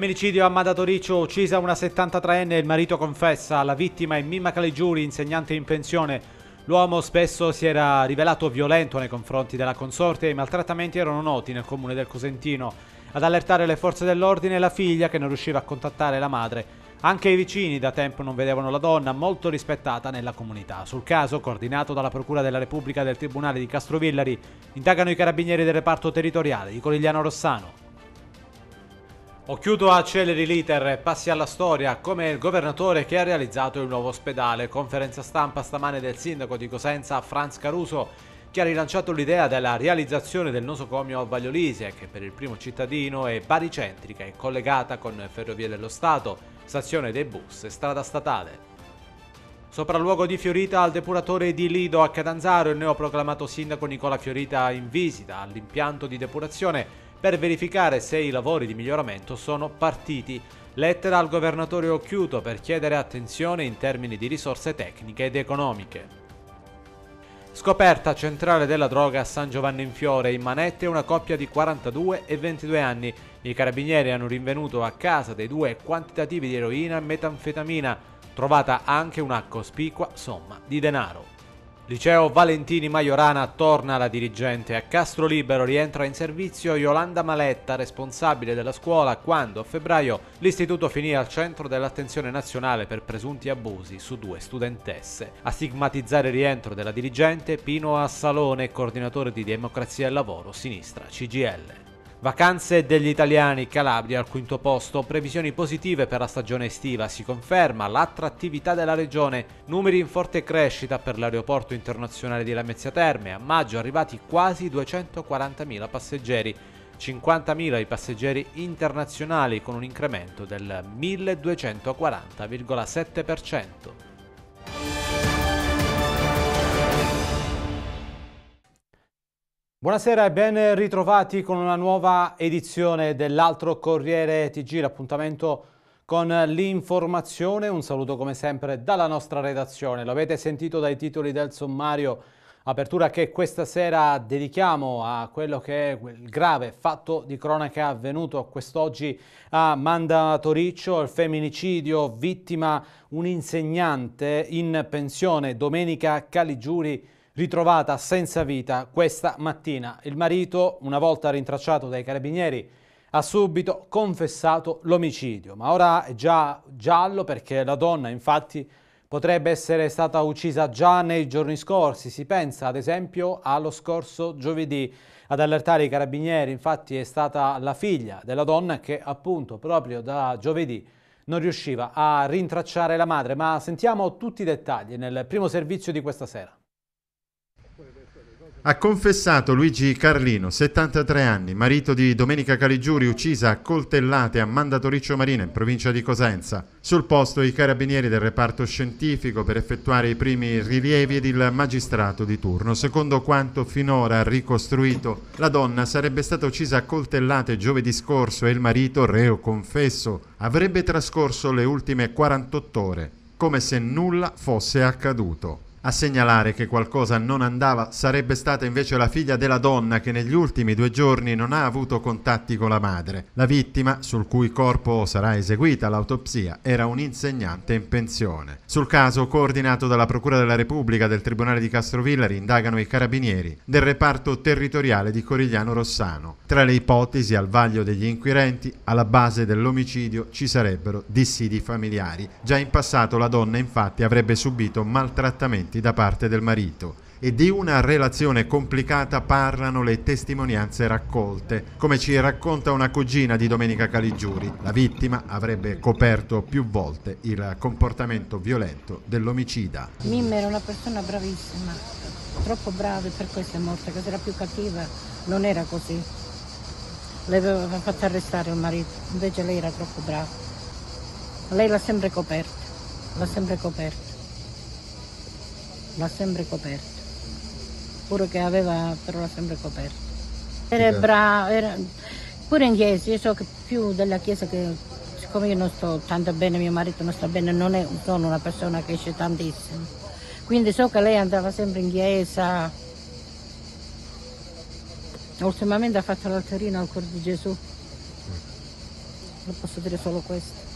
Femminicidio a Madatoricio, uccisa una 73enne, il marito confessa, la vittima è Mimma Caligiuri, insegnante in pensione. L'uomo spesso si era rivelato violento nei confronti della consorte e i maltrattamenti erano noti nel comune del Cosentino. Ad allertare le forze dell'ordine la figlia che non riusciva a contattare la madre. Anche i vicini da tempo non vedevano la donna, molto rispettata nella comunità. Sul caso, coordinato dalla Procura della Repubblica del Tribunale di Castrovillari, indagano i carabinieri del reparto territoriale di Corigliano Rossano a Celeri l'iter passi alla storia, come il governatore che ha realizzato il nuovo ospedale. Conferenza stampa stamane del sindaco di Cosenza, Franz Caruso, che ha rilanciato l'idea della realizzazione del nosocomio a Vagliolise, che per il primo cittadino è baricentrica e collegata con Ferrovie dello Stato, stazione dei bus e strada statale. Sopralluogo di Fiorita al depuratore di Lido a Catanzaro, il neoproclamato sindaco Nicola Fiorita in visita all'impianto di depurazione per verificare se i lavori di miglioramento sono partiti. Lettera al governatore Occhiuto per chiedere attenzione in termini di risorse tecniche ed economiche. Scoperta centrale della droga a San Giovanni in Fiore, in manette una coppia di 42 e 22 anni. I carabinieri hanno rinvenuto a casa dei due quantitativi di eroina e metanfetamina, trovata anche una cospicua somma di denaro. Liceo Valentini Maiorana torna alla dirigente. A Castro Libero rientra in servizio Yolanda Maletta, responsabile della scuola, quando a febbraio l'istituto finì al centro dell'attenzione nazionale per presunti abusi su due studentesse. A stigmatizzare il rientro della dirigente Pino Assalone, coordinatore di Democrazia e Lavoro Sinistra CGL. Vacanze degli italiani, Calabria al quinto posto, previsioni positive per la stagione estiva, si conferma l'attrattività della regione, numeri in forte crescita per l'aeroporto internazionale di Lamezia Terme, a maggio arrivati quasi 240.000 passeggeri, 50.000 i passeggeri internazionali con un incremento del 1240,7%. Buonasera e ben ritrovati con una nuova edizione dell'altro Corriere TG, l'appuntamento con l'informazione. Un saluto come sempre dalla nostra redazione. Lo avete sentito dai titoli del sommario, apertura che questa sera dedichiamo a quello che è il grave fatto di cronaca avvenuto quest'oggi a Manda Toriccio, il femminicidio vittima un insegnante in pensione Domenica Caligiuri ritrovata senza vita questa mattina. Il marito, una volta rintracciato dai carabinieri, ha subito confessato l'omicidio, ma ora è già giallo perché la donna infatti potrebbe essere stata uccisa già nei giorni scorsi, si pensa ad esempio allo scorso giovedì. Ad allertare i carabinieri infatti è stata la figlia della donna che appunto proprio da giovedì non riusciva a rintracciare la madre, ma sentiamo tutti i dettagli nel primo servizio di questa sera. Ha confessato Luigi Carlino, 73 anni, marito di Domenica Caligiuri, uccisa a coltellate a Mandatoriccio Marina in provincia di Cosenza. Sul posto i carabinieri del reparto scientifico per effettuare i primi rilievi ed il magistrato di turno. Secondo quanto finora ricostruito, la donna sarebbe stata uccisa a coltellate giovedì scorso e il marito, reo confesso, avrebbe trascorso le ultime 48 ore, come se nulla fosse accaduto. A segnalare che qualcosa non andava sarebbe stata invece la figlia della donna che negli ultimi due giorni non ha avuto contatti con la madre. La vittima, sul cui corpo sarà eseguita l'autopsia, era un insegnante in pensione. Sul caso, coordinato dalla Procura della Repubblica del Tribunale di Castrovillari, indagano i carabinieri del reparto territoriale di Corigliano Rossano. Tra le ipotesi al vaglio degli inquirenti, alla base dell'omicidio ci sarebbero dissidi familiari. Già in passato la donna infatti avrebbe subito maltrattamenti avanti da parte del marito e di una relazione complicata parlano le testimonianze raccolte, come ci racconta una cugina di Domenica Caligiuri. La vittima avrebbe coperto più volte il comportamento violento dell'omicida. Mimma era una persona bravissima, troppo brava per questo è morta, che era più cattiva, non era così. Lei aveva fatto arrestare il marito, invece lei era troppo brava. Lei l'ha sempre coperta, l'ha sempre coperta l'ha sempre coperto. Pure che aveva, però l'ha sempre coperto. Era bravo, era... pure in chiesa, io so che più della chiesa che, siccome io non sto tanto bene, mio marito non sta bene, non è, sono una persona che esce tantissimo. Quindi so che lei andava sempre in chiesa. Ultimamente ha fatto l'alterino al cuore di Gesù. Mm. lo posso dire solo questo.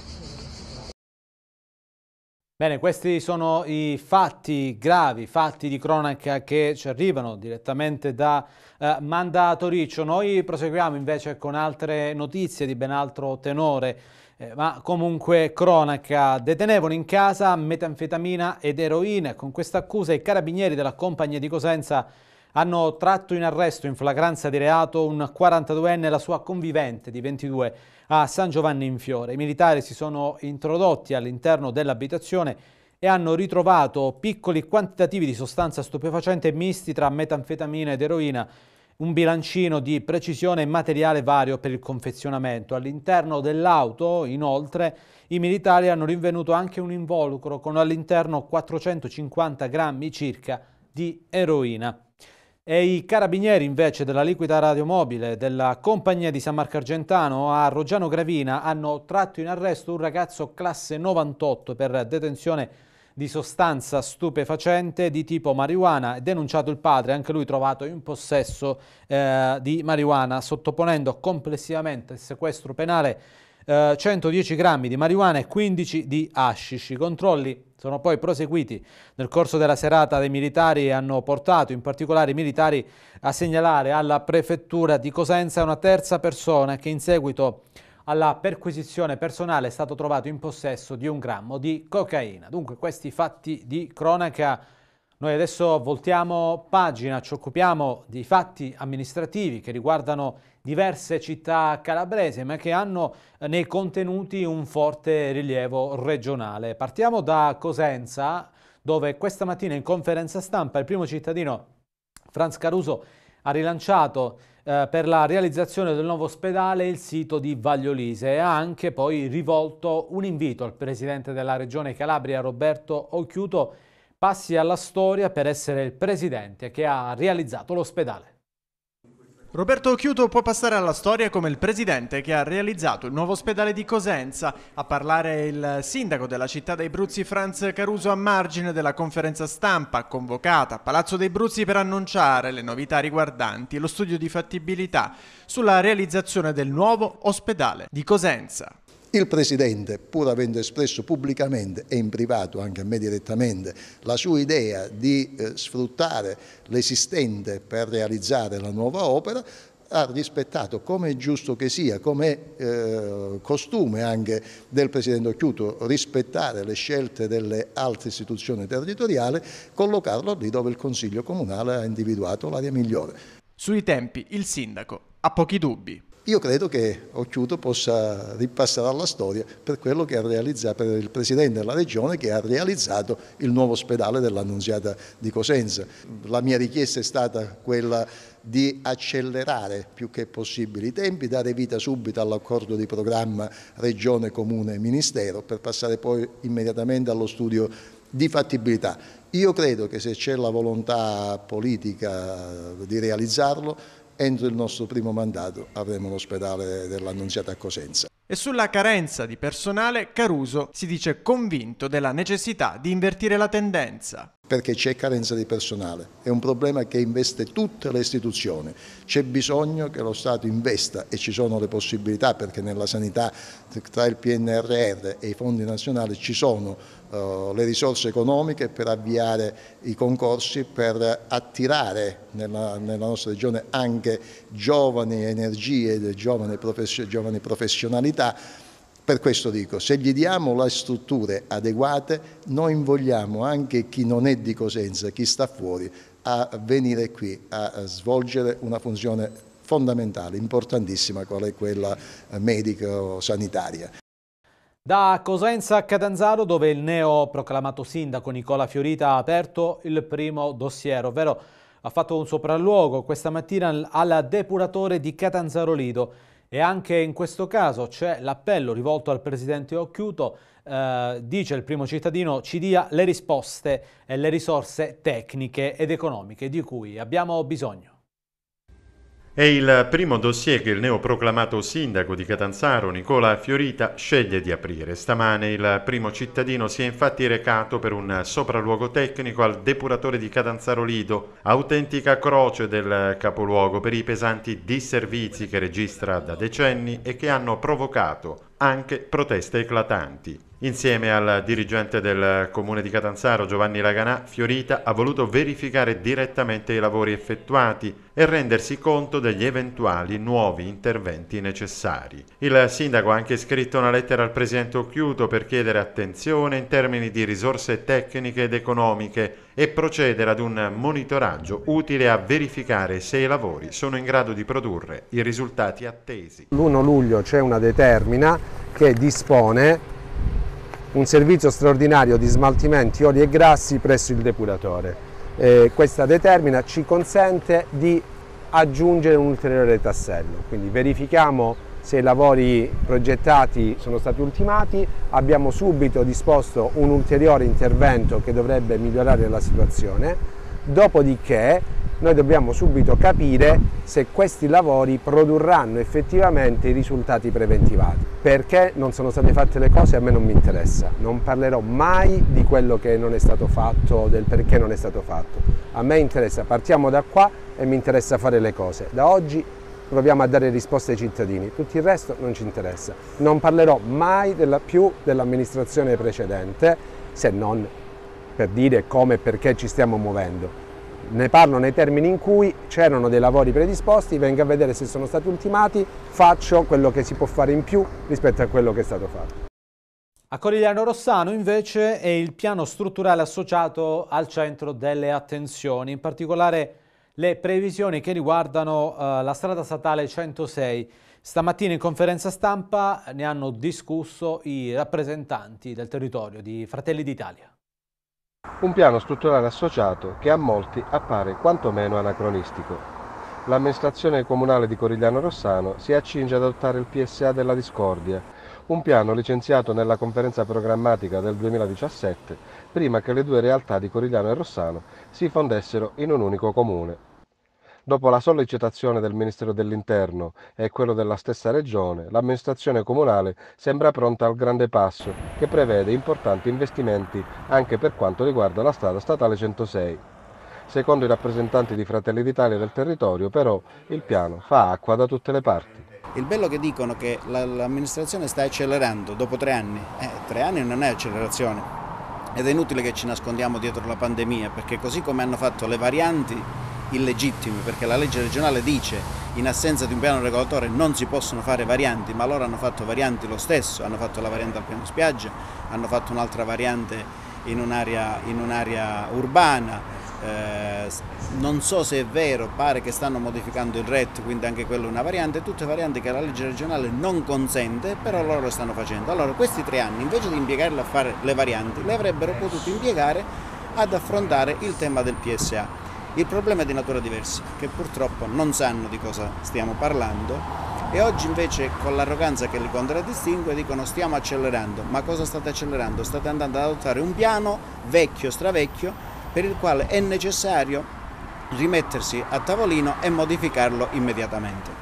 Bene, questi sono i fatti gravi, fatti di cronaca che ci arrivano direttamente da eh, Mandato Riccio. Noi proseguiamo invece con altre notizie di ben altro tenore, eh, ma comunque cronaca. Detenevano in casa metanfetamina ed eroina. Con questa accusa i carabinieri della compagnia di Cosenza hanno tratto in arresto in flagranza di reato un 42enne e la sua convivente di 22 a San Giovanni in Fiore. I militari si sono introdotti all'interno dell'abitazione e hanno ritrovato piccoli quantitativi di sostanza stupefacente misti tra metanfetamina ed eroina, un bilancino di precisione e materiale vario per il confezionamento. All'interno dell'auto, inoltre, i militari hanno rinvenuto anche un involucro con all'interno 450 grammi circa di eroina. E i carabinieri invece della liquida radiomobile della compagnia di San Marco Argentano a Roggiano Gravina hanno tratto in arresto un ragazzo classe 98 per detenzione di sostanza stupefacente di tipo marijuana, e denunciato il padre, anche lui trovato in possesso eh, di marijuana, sottoponendo complessivamente il sequestro penale eh, 110 grammi di marijuana e 15 di hashish. I controlli sono poi proseguiti nel corso della serata dei militari e hanno portato in particolare i militari a segnalare alla prefettura di Cosenza una terza persona che in seguito alla perquisizione personale è stato trovato in possesso di un grammo di cocaina. Dunque questi fatti di cronaca. Noi adesso voltiamo pagina, ci occupiamo di fatti amministrativi che riguardano diverse città calabrese ma che hanno eh, nei contenuti un forte rilievo regionale. Partiamo da Cosenza dove questa mattina in conferenza stampa il primo cittadino Franz Caruso ha rilanciato eh, per la realizzazione del nuovo ospedale il sito di Vagliolise e ha anche poi rivolto un invito al presidente della regione Calabria Roberto Occhiuto passi alla storia per essere il presidente che ha realizzato l'ospedale. Roberto Chiuto può passare alla storia come il presidente che ha realizzato il nuovo ospedale di Cosenza. A parlare il sindaco della città dei Bruzzi Franz Caruso a margine della conferenza stampa convocata a Palazzo dei Bruzzi per annunciare le novità riguardanti lo studio di fattibilità sulla realizzazione del nuovo ospedale di Cosenza. Il Presidente, pur avendo espresso pubblicamente e in privato anche a me direttamente la sua idea di eh, sfruttare l'esistente per realizzare la nuova opera, ha rispettato, come è giusto che sia, come è eh, costume anche del Presidente Occhiuto, rispettare le scelte delle altre istituzioni territoriali, collocarlo lì dove il Consiglio Comunale ha individuato l'area migliore. Sui tempi il Sindaco ha pochi dubbi io credo che Occiuto possa ripassare alla storia per quello che ha realizzato, per il Presidente della Regione che ha realizzato il nuovo ospedale dell'Annunziata di Cosenza. La mia richiesta è stata quella di accelerare più che possibile i tempi, dare vita subito all'accordo di programma Regione, Comune e Ministero per passare poi immediatamente allo studio di fattibilità. Io credo che se c'è la volontà politica di realizzarlo entro il nostro primo mandato avremo l'ospedale dell'Annunziata a Cosenza. E sulla carenza di personale Caruso si dice convinto della necessità di invertire la tendenza. Perché c'è carenza di personale, è un problema che investe tutte le istituzioni, c'è bisogno che lo Stato investa e ci sono le possibilità perché nella sanità tra il PNRR e i fondi nazionali ci sono eh, le risorse economiche per avviare i concorsi, per attirare nella, nella nostra regione anche giovani energie, giovani, profession giovani professionalità. Per questo dico, se gli diamo le strutture adeguate, noi invogliamo anche chi non è di Cosenza, chi sta fuori, a venire qui a svolgere una funzione fondamentale, importantissima, qual è quella eh, medico-sanitaria. Da Cosenza a Catanzaro, dove il neo proclamato sindaco Nicola Fiorita ha aperto il primo dossier, ovvero ha fatto un sopralluogo questa mattina alla depuratore di Catanzaro Lido. E anche in questo caso c'è l'appello rivolto al presidente Occhiuto, eh, dice il primo cittadino, ci dia le risposte e le risorse tecniche ed economiche di cui abbiamo bisogno. È il primo dossier che il neoproclamato sindaco di Catanzaro, Nicola Fiorita, sceglie di aprire. Stamane il primo cittadino si è infatti recato per un sopralluogo tecnico al depuratore di Catanzaro Lido, autentica croce del capoluogo per i pesanti disservizi che registra da decenni e che hanno provocato anche proteste eclatanti. Insieme al dirigente del comune di Catanzaro, Giovanni Laganà, Fiorita ha voluto verificare direttamente i lavori effettuati e rendersi conto degli eventuali nuovi interventi necessari. Il sindaco ha anche scritto una lettera al presidente Occhiuto per chiedere attenzione in termini di risorse tecniche ed economiche e procedere ad un monitoraggio utile a verificare se i lavori sono in grado di produrre i risultati attesi. L'1 luglio c'è una determina che dispone un servizio straordinario di smaltimenti oli e grassi presso il depuratore. Eh, questa determina ci consente di aggiungere un ulteriore tassello, quindi verifichiamo se i lavori progettati sono stati ultimati, abbiamo subito disposto un ulteriore intervento che dovrebbe migliorare la situazione, dopodiché noi dobbiamo subito capire se questi lavori produrranno effettivamente i risultati preventivati. Perché non sono state fatte le cose a me non mi interessa, non parlerò mai di quello che non è stato fatto, del perché non è stato fatto. A me interessa, partiamo da qua e mi interessa fare le cose. Da oggi proviamo a dare risposte ai cittadini, tutto il resto non ci interessa. Non parlerò mai della, più dell'amministrazione precedente se non per dire come e perché ci stiamo muovendo ne parlo nei termini in cui c'erano dei lavori predisposti, vengo a vedere se sono stati ultimati, faccio quello che si può fare in più rispetto a quello che è stato fatto. A Corigliano Rossano invece è il piano strutturale associato al centro delle attenzioni, in particolare le previsioni che riguardano eh, la strada statale 106. Stamattina in conferenza stampa ne hanno discusso i rappresentanti del territorio di Fratelli d'Italia. Un piano strutturale associato che a molti appare quantomeno anacronistico. L'amministrazione comunale di Corigliano Rossano si accinge ad adottare il PSA della discordia, un piano licenziato nella conferenza programmatica del 2017, prima che le due realtà di Corigliano e Rossano si fondessero in un unico comune. Dopo la sollecitazione del Ministero dell'Interno e quello della stessa Regione, l'amministrazione comunale sembra pronta al grande passo che prevede importanti investimenti anche per quanto riguarda la strada statale 106. Secondo i rappresentanti di Fratelli d'Italia del territorio, però, il piano fa acqua da tutte le parti. Il bello che dicono è che l'amministrazione sta accelerando dopo tre anni. Eh, tre anni non è accelerazione. Ed è inutile che ci nascondiamo dietro la pandemia, perché così come hanno fatto le varianti, illegittimi, perché la legge regionale dice in assenza di un piano regolatore non si possono fare varianti, ma loro hanno fatto varianti lo stesso, hanno fatto la variante al piano spiaggia, hanno fatto un'altra variante in un'area, un urbana. Eh, non so se è vero, pare che stanno modificando il RET, quindi anche quella è una variante, tutte varianti che la legge regionale non consente, però loro lo stanno facendo. Allora questi tre anni, invece di impiegarli a fare le varianti, le avrebbero potuto impiegare ad affrontare il tema del PSA. Il problema è di natura diversa, che purtroppo non sanno di cosa stiamo parlando e oggi invece con l'arroganza che li contraddistingue dicono stiamo accelerando, ma cosa state accelerando? State andando ad adottare un piano vecchio, stravecchio, per il quale è necessario rimettersi a tavolino e modificarlo immediatamente.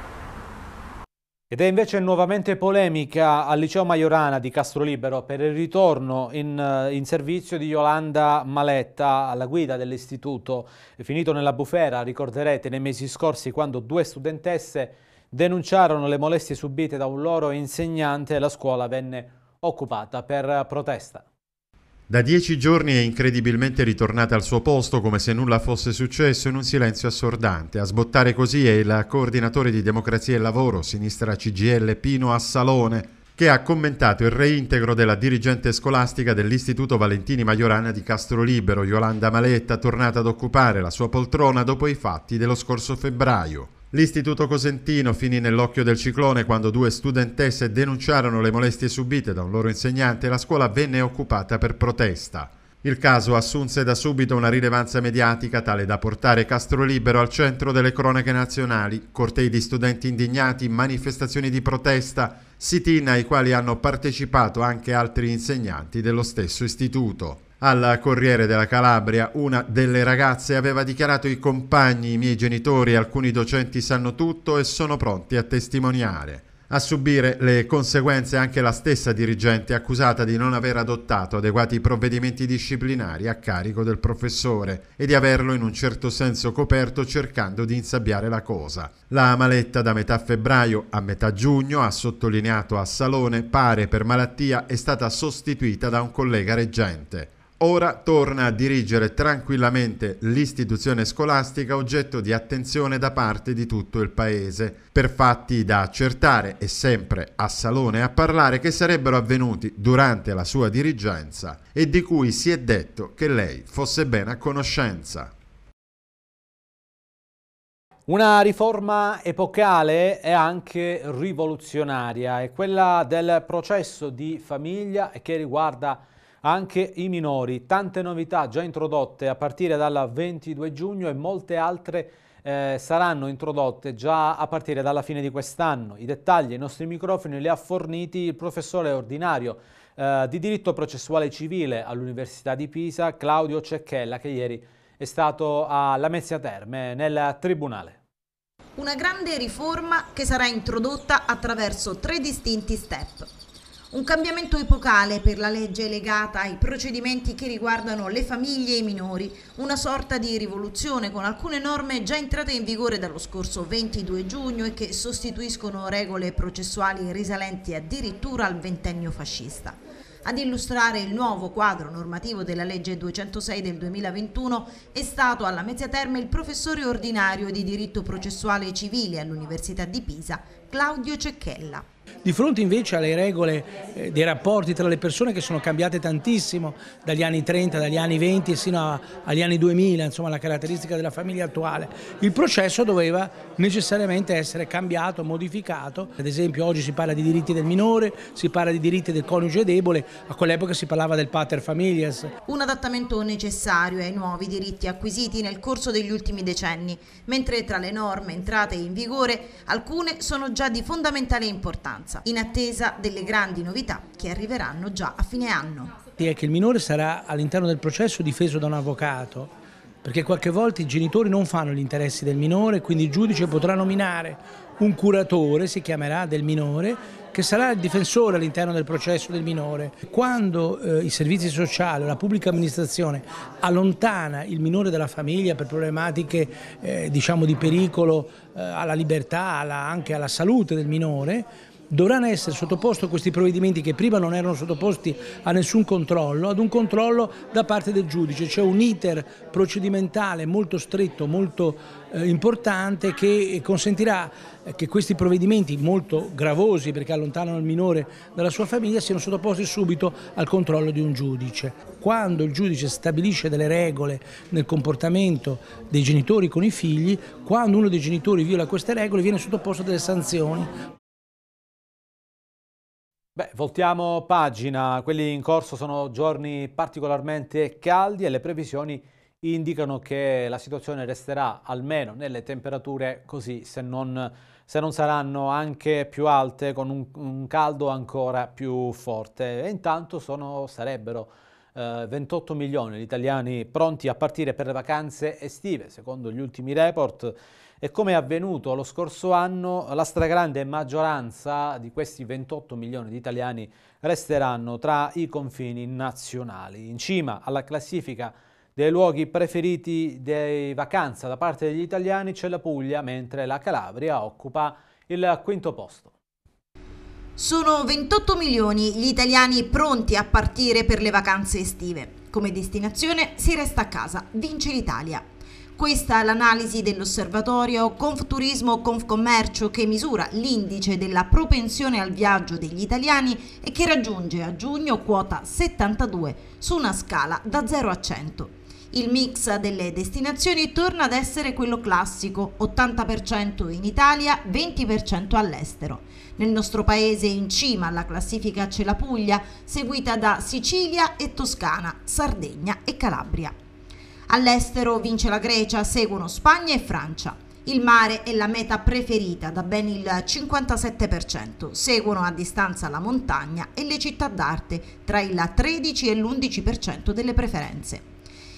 Ed è invece nuovamente polemica al liceo Maiorana di Castrolibero per il ritorno in, eh, in servizio di Yolanda Maletta alla guida dell'istituto, finito nella bufera, ricorderete, nei mesi scorsi quando due studentesse denunciarono le molestie subite da un loro insegnante e la scuola venne occupata per protesta. Da dieci giorni è incredibilmente ritornata al suo posto come se nulla fosse successo in un silenzio assordante. A sbottare così è il coordinatore di Democrazia e Lavoro, sinistra CGL Pino Assalone, che ha commentato il reintegro della dirigente scolastica dell'Istituto Valentini Maiorana di Castro Libero, Yolanda Maletta, tornata ad occupare la sua poltrona dopo i fatti dello scorso febbraio. L'istituto cosentino finì nell'occhio del ciclone quando due studentesse denunciarono le molestie subite da un loro insegnante e la scuola venne occupata per protesta. Il caso assunse da subito una rilevanza mediatica tale da portare Castro Libero al centro delle cronache nazionali, cortei di studenti indignati, manifestazioni di protesta, sit-in ai quali hanno partecipato anche altri insegnanti dello stesso istituto al Corriere della Calabria una delle ragazze aveva dichiarato i compagni, i miei genitori e alcuni docenti sanno tutto e sono pronti a testimoniare. A subire le conseguenze anche la stessa dirigente accusata di non aver adottato adeguati provvedimenti disciplinari a carico del professore e di averlo in un certo senso coperto cercando di insabbiare la cosa. La maletta da metà febbraio a metà giugno, ha sottolineato a Salone, pare per malattia è stata sostituita da un collega reggente. Ora torna a dirigere tranquillamente l'istituzione scolastica oggetto di attenzione da parte di tutto il paese, per fatti da accertare e sempre a Salone a parlare che sarebbero avvenuti durante la sua dirigenza e di cui si è detto che lei fosse ben a conoscenza. Una riforma epocale e anche rivoluzionaria è quella del processo di famiglia che riguarda anche i minori. Tante novità già introdotte a partire dal 22 giugno e molte altre eh, saranno introdotte già a partire dalla fine di quest'anno. I dettagli ai nostri microfoni li ha forniti il professore ordinario eh, di diritto processuale civile all'Università di Pisa, Claudio Cecchella, che ieri è stato a Lamezia Terme nel Tribunale. Una grande riforma che sarà introdotta attraverso tre distinti step. Un cambiamento epocale per la legge legata ai procedimenti che riguardano le famiglie e i minori, una sorta di rivoluzione con alcune norme già entrate in vigore dallo scorso 22 giugno e che sostituiscono regole processuali risalenti addirittura al ventennio fascista. Ad illustrare il nuovo quadro normativo della legge 206 del 2021 è stato alla mezza Terme il professore ordinario di diritto processuale civile all'Università di Pisa, Claudio Cecchella. Di fronte invece alle regole eh, dei rapporti tra le persone che sono cambiate tantissimo dagli anni 30, dagli anni 20 sino a, agli anni 2000, insomma la caratteristica della famiglia attuale, il processo doveva necessariamente essere cambiato, modificato. Ad esempio oggi si parla di diritti del minore, si parla di diritti del coniuge debole, a quell'epoca si parlava del pater familias. Un adattamento necessario ai nuovi diritti acquisiti nel corso degli ultimi decenni, mentre tra le norme entrate in vigore alcune sono già di fondamentale importanza minoranza, in attesa delle grandi novità che arriveranno già a fine anno. È che il minore sarà all'interno del processo difeso da un avvocato, perché qualche volta i genitori non fanno gli interessi del minore, quindi il giudice potrà nominare un curatore, si chiamerà, del minore, che sarà il difensore all'interno del processo del minore. Quando eh, i servizi sociali, la pubblica amministrazione allontana il minore dalla famiglia per problematiche eh, diciamo di pericolo eh, alla libertà, alla, anche alla salute del minore, dovranno essere sottoposti questi provvedimenti che prima non erano sottoposti a nessun controllo, ad un controllo da parte del giudice, cioè un iter procedimentale molto stretto, molto eh, importante che consentirà che questi provvedimenti molto gravosi perché allontanano il minore dalla sua famiglia siano sottoposti subito al controllo di un giudice. Quando il giudice stabilisce delle regole nel comportamento dei genitori con i figli, quando uno dei genitori viola queste regole viene sottoposto a delle sanzioni. Beh, voltiamo pagina, quelli in corso sono giorni particolarmente caldi e le previsioni indicano che la situazione resterà almeno nelle temperature così se non, se non saranno anche più alte con un, un, caldo ancora più forte e intanto sono, sarebbero eh, 28 milioni di italiani pronti a partire per le vacanze estive secondo gli ultimi report e come è avvenuto lo scorso anno la stragrande maggioranza di questi 28 milioni di italiani resteranno tra i confini nazionali. In cima alla classifica dei luoghi preferiti di vacanza da parte degli italiani c'è la Puglia, mentre la Calabria occupa il quinto posto. Sono 28 milioni gli italiani pronti a partire per le vacanze estive. Come destinazione si resta a casa, vince l'Italia. Questa è l'analisi dell'osservatorio Confuturismo Confcommercio che misura l'indice della propensione al viaggio degli italiani e che raggiunge a giugno quota 72 su una scala da 0 a 100. Il mix delle destinazioni torna ad essere quello classico, 80% in Italia, 20% all'estero. Nel nostro paese in cima alla classifica c'è la Puglia, seguita da Sicilia e Toscana, Sardegna e Calabria. All'estero vince la Grecia, seguono Spagna e Francia. Il mare è la meta preferita da ben il 57%, seguono a distanza la montagna e le città d'arte tra il 13 e l'11% delle preferenze.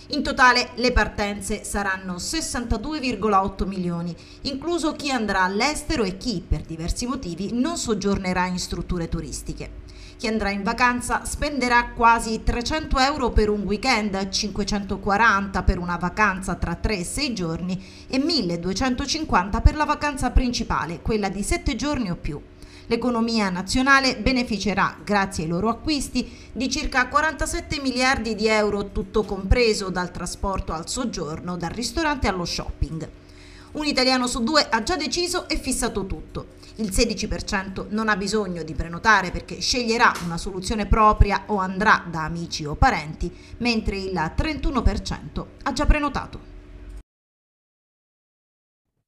In totale le partenze saranno 62,8 milioni, incluso chi andrà all'estero e chi, per diversi motivi, non soggiornerà in strutture turistiche chi andrà in vacanza spenderà quasi 300 euro per un weekend, 540 per una vacanza tra 3 e 6 giorni e 1250 per la vacanza principale, quella di 7 giorni o più. L'economia nazionale beneficerà, grazie ai loro acquisti, di circa 47 miliardi di euro, tutto compreso dal trasporto al soggiorno, dal ristorante allo shopping. Un italiano su due ha già deciso e fissato tutto. Il 16% non ha bisogno di prenotare perché sceglierà una soluzione propria o andrà da amici o parenti, mentre il 31% ha già prenotato.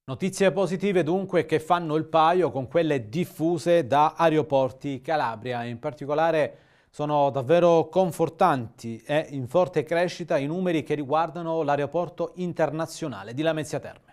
Notizie positive dunque che fanno il paio con quelle diffuse da aeroporti Calabria, in particolare sono davvero confortanti e in forte crescita i numeri che riguardano l'aeroporto internazionale di Lamezia Terme.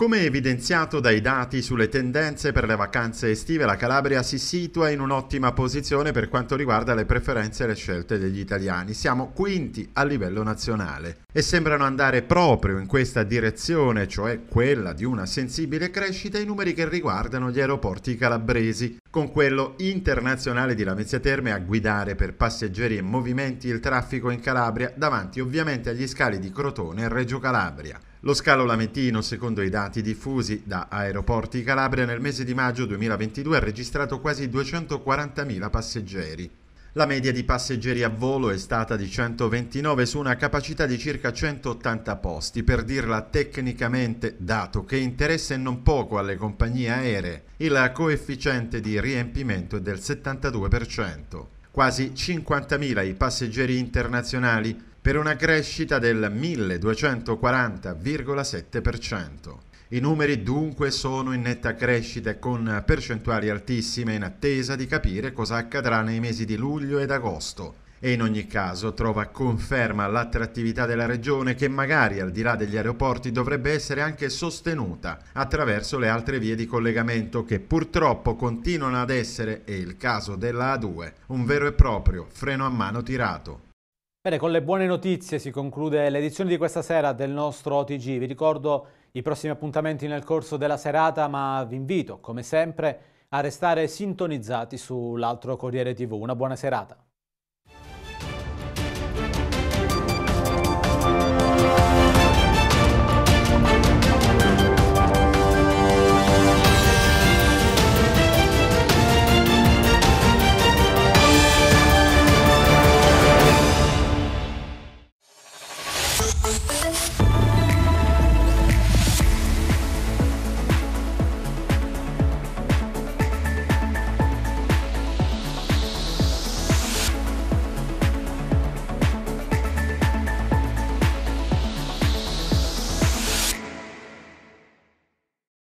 Come evidenziato dai dati sulle tendenze per le vacanze estive, la Calabria si situa in un'ottima posizione per quanto riguarda le preferenze e le scelte degli italiani. Siamo quinti a livello nazionale e sembrano andare proprio in questa direzione, cioè quella di una sensibile crescita, i numeri che riguardano gli aeroporti calabresi, con quello internazionale di Lamezia Terme a guidare per passeggeri e movimenti il traffico in Calabria, davanti ovviamente agli scali di Crotone e Reggio Calabria. Lo scalo lamentino, secondo i dati diffusi da Aeroporti Calabria, nel mese di maggio 2022 ha registrato quasi 240.000 passeggeri. La media di passeggeri a volo è stata di 129 su una capacità di circa 180 posti, per dirla tecnicamente, dato che interessa non poco alle compagnie aeree, il coefficiente di riempimento è del 72%. Quasi 50.000 i passeggeri internazionali, per una crescita del 1240,7%. I numeri dunque sono in netta crescita e con percentuali altissime in attesa di capire cosa accadrà nei mesi di luglio ed agosto e in ogni caso trova conferma l'attrattività della regione che magari al di là degli aeroporti dovrebbe essere anche sostenuta attraverso le altre vie di collegamento che purtroppo continuano ad essere, e il caso della A2, un vero e proprio freno a mano tirato. Bene, con le buone notizie si conclude l'edizione di questa sera del nostro OTG. Vi ricordo i prossimi appuntamenti nel corso della serata, ma vi invito, come sempre, a restare sintonizzati sull'altro Corriere TV. Una buona serata.